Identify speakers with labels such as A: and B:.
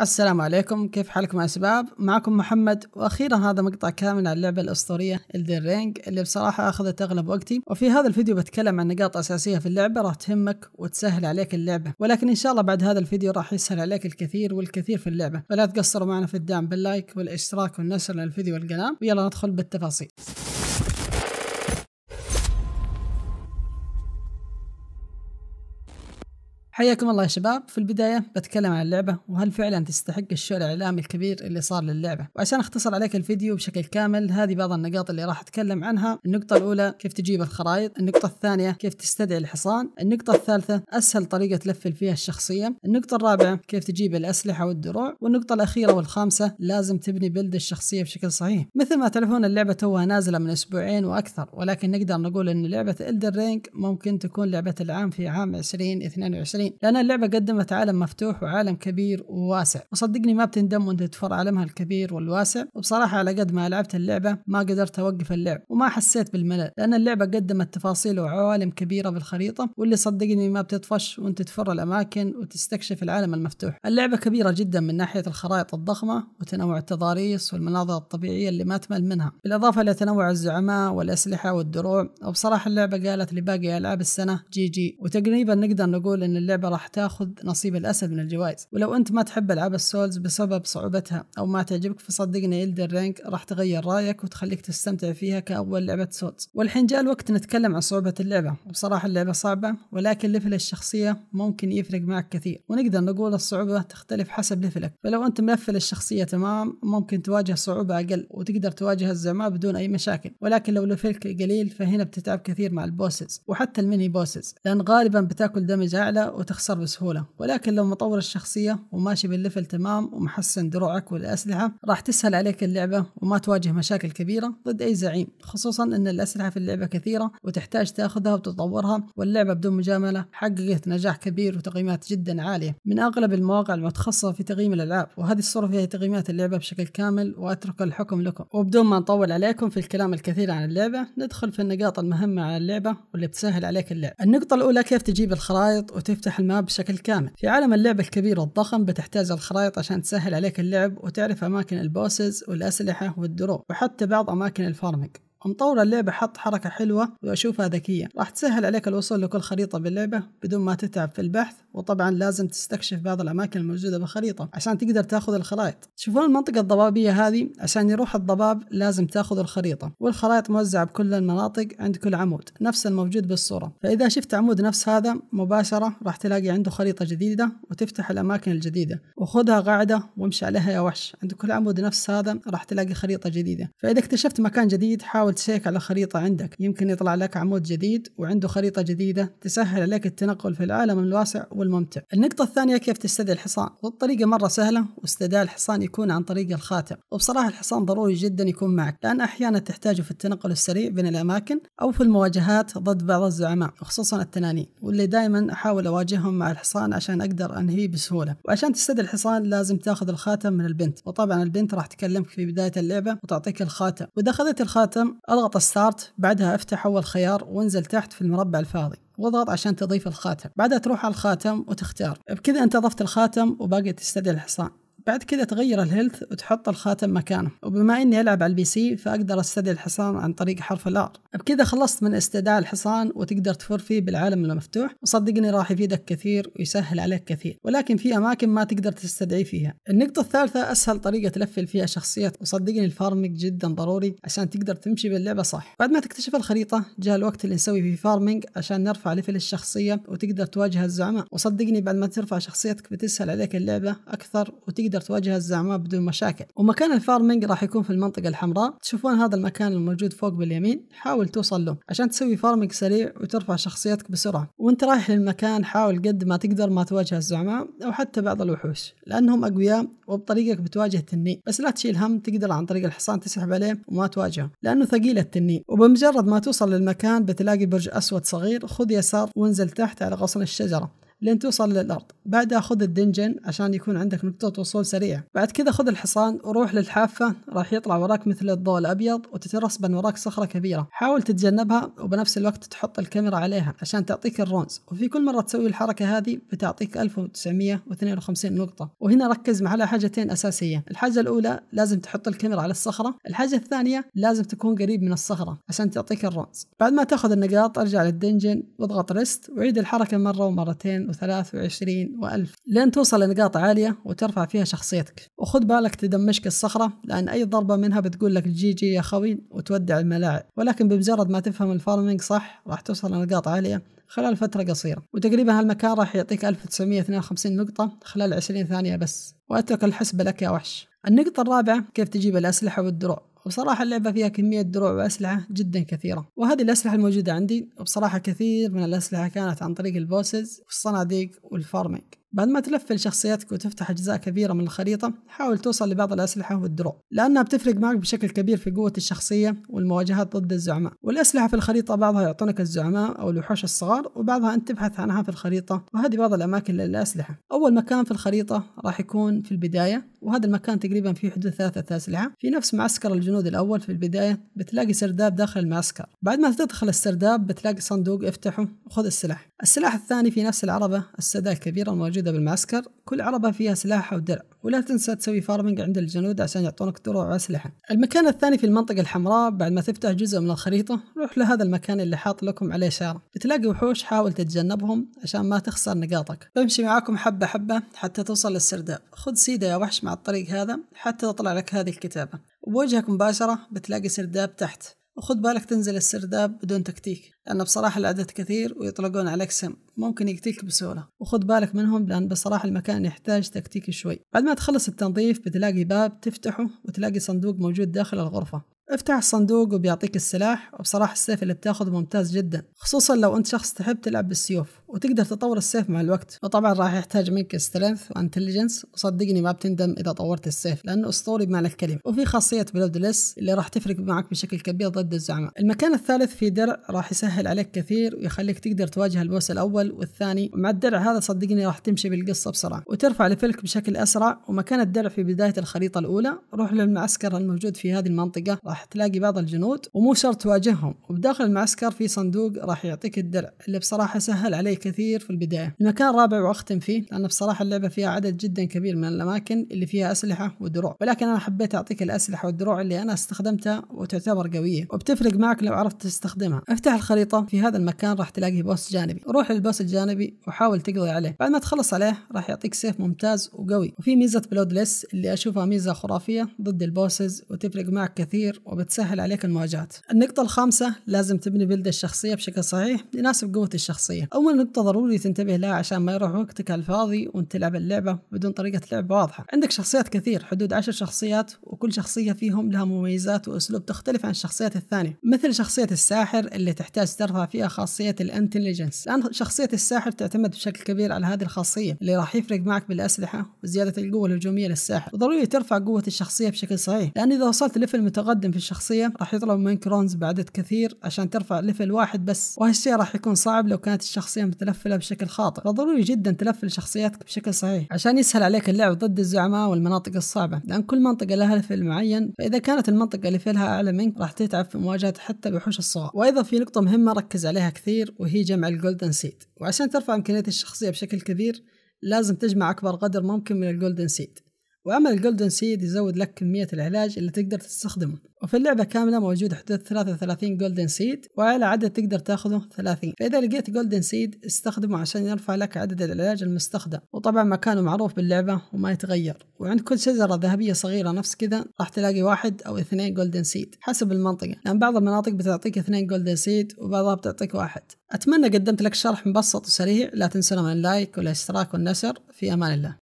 A: السلام عليكم كيف حالكم يا شباب معكم محمد واخيرا هذا مقطع كامل عن اللعبه الاسطوريه الدر رينج اللي بصراحه اخذت اغلب وقتي وفي هذا الفيديو بتكلم عن نقاط اساسيه في اللعبه راح تهمك وتسهل عليك اللعبه ولكن ان شاء الله بعد هذا الفيديو راح يسهل عليك الكثير والكثير في اللعبه فلا تقصروا معنا في الدعم باللايك والاشتراك والنشر للفيديو والقناه ويلا ندخل بالتفاصيل حياكم الله يا شباب في البداية بتكلم عن اللعبة وهل فعلا تستحق الشو الإعلامي الكبير اللي صار للعبة وعشان أختصر عليك الفيديو بشكل كامل هذه بعض النقاط اللي راح أتكلم عنها النقطة الأولى كيف تجيب الخرائط النقطة الثانية كيف تستدعي الحصان النقطة الثالثة أسهل طريقة تلفل فيها الشخصية النقطة الرابعة كيف تجيب الأسلحة والدروع والنقطة الأخيرة والخامسة لازم تبني بلد الشخصية بشكل صحيح مثل ما تعرفون اللعبة توها نازلة من أسبوعين وأكثر ولكن نقدر نقول أن لعبة إلدر رينج ممكن تكون لعبة العام في عام 2022 يعني لأن اللعبة قدمت عالم مفتوح وعالم كبير وواسع وصدقني ما بتندم وانت تفر عالمها الكبير والواسع وبصراحة على قد ما لعبت اللعبة ما قدرت أوقف اللعب وما حسيت بالملل لأن اللعبة قدمت تفاصيل وعوالم كبيرة بالخريطة واللي صدقني ما بتطفش وانت تفر الأماكن وتستكشف العالم المفتوح اللعبة كبيرة جدا من ناحية الخرائط الضخمة وتنوع التضاريس والمناظر الطبيعية اللي ما تمل منها بالإضافة لتنوع الزعماء والأسلحة والدروع وبصراحة اللعبة قالت لباقي ألعاب السنة جي جي وتقريبا نقدر نقول أن اللعبة اللعبة راح تاخذ نصيب الأسد من الجوائز ولو أنت ما تحب ألعاب السولز بسبب صعوبتها أو ما تعجبك فصدقني إلدر رانك راح تغير رأيك وتخليك تستمتع فيها كأول لعبة سولز والحين جاء الوقت نتكلم عن صعوبة اللعبة وبصراحة اللعبة صعبة ولكن ليفل الشخصية ممكن يفرق معك كثير ونقدر نقول الصعوبة تختلف حسب ليفلك فلو أنت ملفل الشخصية تمام ممكن تواجه صعوبة أقل وتقدر تواجه الزعماء بدون أي مشاكل ولكن لو ليفلك قليل فهنا بتتعب كثير مع البوسز وحتى الميني بوسز لأن غالبا بتاكل دمج أعلى وتخسر بسهولة ولكن لو مطور الشخصية وماشي بالليفل تمام ومحسن دروعك والأسلحة راح تسهل عليك اللعبة وما تواجه مشاكل كبيرة ضد أي زعيم خصوصا أن الأسلحة في اللعبة كثيرة وتحتاج تاخذها وتطورها واللعبة بدون مجاملة حققت نجاح كبير وتقييمات جدا عالية من أغلب المواقع المتخصصة في تقييم الألعاب وهذه الصورة فيها تقييمات اللعبة بشكل كامل وأترك الحكم لكم وبدون ما نطول عليكم في الكلام الكثير عن اللعبة ندخل في النقاط المهمة على اللعبة واللي بتسهل عليك اللعب النقطة الأولى كيف تجيب الخرائط وتفتح تفتح الماب بشكل كامل في عالم اللعبة الكبير والضخم بتحتاج الخرائط عشان تسهل عليك اللعب وتعرف أماكن البوسز والأسلحة والدروب وحتى بعض أماكن الفارمك مطور اللعبة حط حركة حلوة وأشوفها ذكية راح تسهل عليك الوصول لكل خريطة باللعبة بدون ما تتعب في البحث وطبعا لازم تستكشف بعض الأماكن الموجودة بالخريطة عشان تقدر تاخذ الخرائط شوفون المنطقة الضبابية هذه عشان يروح الضباب لازم تاخذ الخريطة والخرائط موزعة بكل المناطق عند كل عمود نفس الموجود بالصورة فإذا شفت عمود نفس هذا مباشرة راح تلاقي عنده خريطة جديدة وتفتح الأماكن الجديدة وخذها قاعدة وامشي عليها يا وحش عند كل عمود نفس هذا راح تلاقي خريطة جديدة فإذا اكتشفت مكان جديد حاول تشيك على خريطة عندك يمكن يطلع لك عمود جديد وعنده خريطة جديدة تسهل عليك التنقل في العالم الواسع والممتع النقطة الثانية كيف تستدعي الحصان والطريقة مرة سهلة واستدعاء الحصان يكون عن طريق الخاتم وبصراحة الحصان ضروري جدا يكون معك لأن أحيانا تحتاجه في التنقل السريع بين الأماكن أو في المواجهات ضد بعض الزعماء وخصوصا التنانين واللي دائما أحاول أواجههم مع الحصان عشان أقدر أنهيه بسهولة وعشان تستدعي الحصان لازم تاخذ الخاتم من البنت وطبعا البنت راح تكلمك في بداية اللعبة وتعطيك الخاتم وإذا أخذت الخاتم اضغط ستارت بعدها افتح اول خيار وانزل تحت في المربع الفاضي واضغط عشان تضيف الخاتم بعدها تروح على الخاتم وتختار بكذا انت ضفت الخاتم وباقي تستدعي الحصان بعد كذا تغير الهيلث وتحط الخاتم مكانه وبما اني العب على البي سي فاقدر استدعي الحصان عن طريق حرف الار بكذا خلصت من استدعاء الحصان وتقدر تفر فيه بالعالم المفتوح وصدقني راح يفيدك كثير ويسهل عليك كثير ولكن في اماكن ما تقدر تستدعي فيها النقطة الثالثة اسهل طريقة تلفل فيها شخصيات وصدقني الفارمنج جدا ضروري عشان تقدر تمشي باللعبة صح بعد ما تكتشف الخريطة جاء الوقت اللي نسوي فيه فارمنج عشان نرفع ليفل الشخصية وتقدر تواجه الزعماء وصدقني بعد ما ترفع شخصيتك بتسهل عليك اللعبة اكثر وتقدر تقدر تواجه الزعماء بدون مشاكل ومكان الفارمنج راح يكون في المنطقة الحمراء تشوفون هذا المكان الموجود فوق باليمين حاول توصل له عشان تسوي فارمنج سريع وترفع شخصيتك بسرعة وانت رايح للمكان حاول قد ما تقدر ما تواجه الزعماء أو حتى بعض الوحوش لأنهم أقوياء وبطريقك بتواجه التنين بس لا تشيل هم تقدر عن طريق الحصان تسحب عليه وما تواجهه لأنه ثقيل التنين وبمجرد ما توصل للمكان بتلاقي برج أسود صغير خذ يسار وانزل تحت على غصن الشجرة لين توصل للأرض بعدها خذ الدنجن عشان يكون عندك نقطة وصول سريعة بعد كذا خذ الحصان وروح للحافة راح يطلع وراك مثل الضوء الأبيض وتترسب وراك صخرة كبيرة حاول تتجنبها وبنفس الوقت تحط الكاميرا عليها عشان تعطيك الرونز وفي كل مرة تسوي الحركة هذه بتعطيك 1952 نقطة وهنا ركز مع على حاجتين أساسية الحاجة الأولى لازم تحط الكاميرا على الصخرة الحاجة الثانية لازم تكون قريب من الصخرة عشان تعطيك الرونز بعد ما تاخذ النقاط ارجع للدنجن واضغط ريست وعيد الحركة مرة ومرتين و23 و1000 لين توصل لنقاط عالية وترفع فيها شخصيتك وخذ بالك تدمشك الصخرة لأن أي ضربة منها بتقول لك جي جي يا خوي وتودع الملاعب ولكن بمجرد ما تفهم الفارمينج صح راح توصل لنقاط عالية خلال فترة قصيرة وتقريبا هالمكان راح يعطيك 1952 نقطة خلال 20 ثانية بس وأترك الحسبة لك يا وحش النقطة الرابعة كيف تجيب الأسلحة والدروع وبصراحة اللعبة فيها كمية دروع وأسلحة جدا كثيرة وهذه الأسلحة الموجودة عندي وبصراحة كثير من الأسلحة كانت عن طريق البوسز والصناديق والفارمينج بعد ما تلفل شخصياتك وتفتح أجزاء كبيرة من الخريطة حاول توصل لبعض الأسلحة والدروع لأنها بتفرق معك بشكل كبير في قوة الشخصية والمواجهات ضد الزعماء والأسلحة في الخريطة بعضها يعطونك الزعماء أو الوحوش الصغار وبعضها أنت تبحث عنها في الخريطة وهذه بعض الأماكن للأسلحة أول مكان في الخريطة راح يكون في البداية وهذا المكان تقريبا فيه حدود ثلاثة أسلحة في نفس معسكر الجنود الأول في البداية بتلاقي سرداب داخل المعسكر بعد ما تدخل السرداب بتلاقي صندوق افتحه وخذ السلاح السلاح الثاني في نفس العربة السادة الكبيرة الموجودة بالمعسكر كل عربة فيها سلاح أو درع ولا تنسى تسوي فارمنج عند الجنود عشان يعطونك دروع وأسلحة المكان الثاني في المنطقة الحمراء بعد ما تفتح جزء من الخريطة روح لهذا المكان اللي حاط لكم عليه إشارة بتلاقي وحوش حاول تتجنبهم عشان ما تخسر نقاطك بمشي معاكم حبة حبة حتى توصل للسرداب خذ سيدة يا وحش مع الطريق هذا حتى تطلع لك هذه الكتابة وبوجهك مباشرة بتلاقي سرداب تحت وخد بالك تنزل السرداب بدون تكتيك لأن بصراحة العدد كثير ويطلقون عليك سم ممكن يقتلك بسهولة وخد بالك منهم لأن بصراحة المكان يحتاج تكتيك شوي بعد ما تخلص التنظيف بتلاقي باب تفتحه وتلاقي صندوق موجود داخل الغرفة افتح الصندوق وبيعطيك السلاح وبصراحة السيف اللي بتاخذه ممتاز جدا خصوصا لو أنت شخص تحب تلعب بالسيوف وتقدر تطور السيف مع الوقت وطبعا راح يحتاج منك سترينث وانتليجنس وصدقني ما بتندم اذا طورت السيف لانه اسطوري بمعنى الكلمه وفي خاصيه ليس اللي راح تفرق معك بشكل كبير ضد الزعماء المكان الثالث في درع راح يسهل عليك كثير ويخليك تقدر تواجه البوس الاول والثاني ومع الدرع هذا صدقني راح تمشي بالقصه بسرعه وترفع لفلك بشكل اسرع ومكان الدرع في بدايه الخريطه الاولى روح للمعسكر الموجود في هذه المنطقه راح تلاقي بعض الجنود ومو شرط تواجههم وبداخل المعسكر في صندوق راح يعطيك الدرع اللي بصراحه سهل عليك عليه كثير في البداية المكان الرابع وأختم فيه لأن بصراحة اللعبة فيها عدد جدا كبير من الأماكن اللي فيها أسلحة ودروع ولكن أنا حبيت أعطيك الأسلحة والدروع اللي أنا استخدمتها وتعتبر قوية وبتفرق معك لو عرفت تستخدمها افتح الخريطة في هذا المكان راح تلاقي بوس جانبي روح للبوس الجانبي وحاول تقضي عليه بعد ما تخلص عليه راح يعطيك سيف ممتاز وقوي وفي ميزة بلودلس اللي أشوفها ميزة خرافية ضد البوسز وتفرق معك كثير وبتسهل عليك المواجهات النقطة الخامسة لازم تبني بلد الشخصية بشكل صحيح يناسب قوة الشخصية أول نقطة ضروري تنتبه لها عشان ما يروح وقتك على الفاضي وانت تلعب اللعبة بدون طريقة لعب واضحة عندك شخصيات كثير حدود عشر شخصيات وكل شخصية فيهم لها مميزات وأسلوب تختلف عن الشخصيات الثانية مثل شخصية الساحر اللي تحتاج ترفع فيها خاصية الانتليجنس لأن شخصية الساحر تعتمد بشكل كبير على هذه الخاصية اللي راح يفرق معك بالأسلحة وزيادة القوة الهجومية للساحر وضروري ترفع قوة الشخصية بشكل صحيح لأن إذا وصلت ليفل متقدم في الشخصية راح يطلب منك رونز بعدد كثير عشان ترفع ليفل واحد بس وهالشيء راح يكون صعب لو كانت الشخصية تلفلها بشكل خاطئ فضروري جدا تلفل شخصياتك بشكل صحيح عشان يسهل عليك اللعب ضد الزعماء والمناطق الصعبة لأن كل منطقة لها ليفل معين فإذا كانت المنطقة اللي فيها أعلى منك راح تتعب في مواجهة حتى بحوش الصغار وأيضا في نقطة مهمة ركز عليها كثير وهي جمع الجولدن سيد وعشان ترفع إمكانية الشخصية بشكل كبير لازم تجمع أكبر قدر ممكن من الجولدن سيد وأما الجولدن سيد يزود لك كمية العلاج اللي تقدر تستخدمه وفي اللعبة كاملة موجود حدود 33 جولدن سيد وأعلى عدد تقدر تاخذه 30 فإذا لقيت جولدن سيد استخدمه عشان يرفع لك عدد العلاج المستخدم وطبعا مكانه معروف باللعبة وما يتغير وعند كل شجرة ذهبية صغيرة نفس كذا راح تلاقي واحد أو اثنين جولدن سيد حسب المنطقة لأن بعض المناطق بتعطيك اثنين جولدن سيد وبعضها بتعطيك واحد أتمنى قدمت لك شرح مبسط وسريع لا تنسونا من اللايك والاشتراك والنشر في أمان الله